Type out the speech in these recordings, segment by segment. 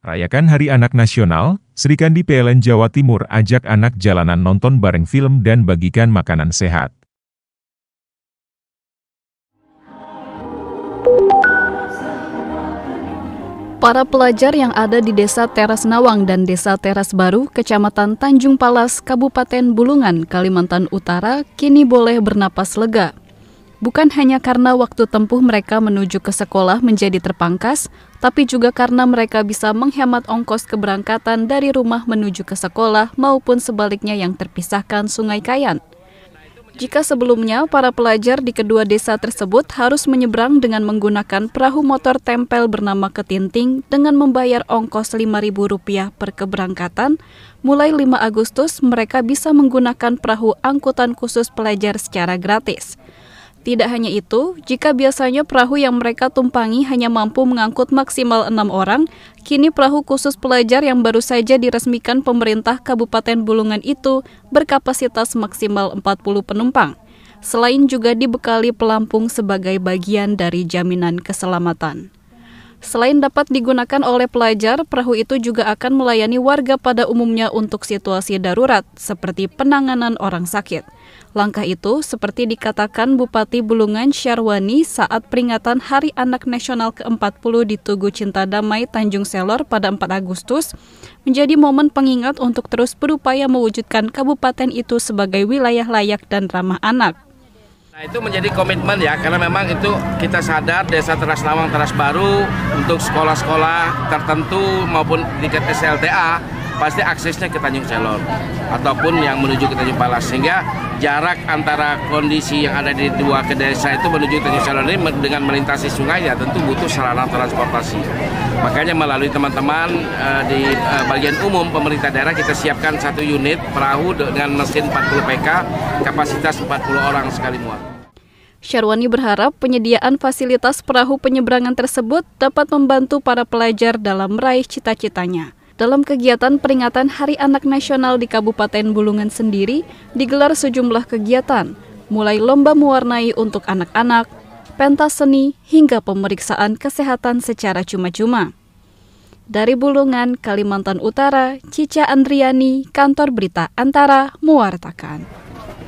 Rayakan Hari Anak Nasional, Serikandi PLN Jawa Timur ajak anak jalanan nonton bareng film dan bagikan makanan sehat. Para pelajar yang ada di Desa Teras Nawang dan Desa Teras Baru, Kecamatan Tanjung Palas, Kabupaten Bulungan, Kalimantan Utara, kini boleh bernapas lega bukan hanya karena waktu tempuh mereka menuju ke sekolah menjadi terpangkas, tapi juga karena mereka bisa menghemat ongkos keberangkatan dari rumah menuju ke sekolah maupun sebaliknya yang terpisahkan Sungai Kayan. Jika sebelumnya para pelajar di kedua desa tersebut harus menyeberang dengan menggunakan perahu motor tempel bernama Ketinting dengan membayar ongkos Rp5.000 per keberangkatan, mulai 5 Agustus mereka bisa menggunakan perahu angkutan khusus pelajar secara gratis. Tidak hanya itu, jika biasanya perahu yang mereka tumpangi hanya mampu mengangkut maksimal enam orang, kini perahu khusus pelajar yang baru saja diresmikan pemerintah Kabupaten Bulungan itu berkapasitas maksimal 40 penumpang. Selain juga dibekali pelampung sebagai bagian dari jaminan keselamatan. Selain dapat digunakan oleh pelajar, perahu itu juga akan melayani warga pada umumnya untuk situasi darurat, seperti penanganan orang sakit. Langkah itu seperti dikatakan Bupati Bulungan Syarwani saat peringatan Hari Anak Nasional ke-40 di Tugu Cinta Damai Tanjung Selor pada 4 Agustus, menjadi momen pengingat untuk terus berupaya mewujudkan kabupaten itu sebagai wilayah layak dan ramah anak. Nah itu menjadi komitmen ya karena memang itu kita sadar desa teras lawang teras baru untuk sekolah-sekolah tertentu maupun tingkat SLTA pasti aksesnya ke Tanjung Selor ataupun yang menuju ke Tanjung Palas sehingga jarak antara kondisi yang ada di dua ke desa itu menuju Tanjung Selor ini dengan melintasi sungai ya tentu butuh sarana transportasi makanya melalui teman-teman uh, di uh, bagian umum pemerintah daerah kita siapkan satu unit perahu dengan mesin 40 PK kapasitas 40 orang sekali muat. Syarwani berharap penyediaan fasilitas perahu penyeberangan tersebut dapat membantu para pelajar dalam meraih cita-citanya. Dalam kegiatan peringatan Hari Anak Nasional di Kabupaten Bulungan sendiri, digelar sejumlah kegiatan, mulai lomba mewarnai untuk anak-anak, pentas seni, hingga pemeriksaan kesehatan secara cuma-cuma. Dari Bulungan, Kalimantan Utara, Cica Andriani, Kantor Berita Antara, mewartakan.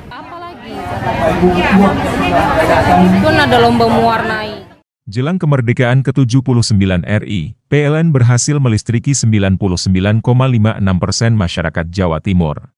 Apalagi? Pun ada lomba mewarnai Jelang kemerdekaan ke-79 RI, PLN berhasil melistriki 99,56 persen masyarakat Jawa Timur.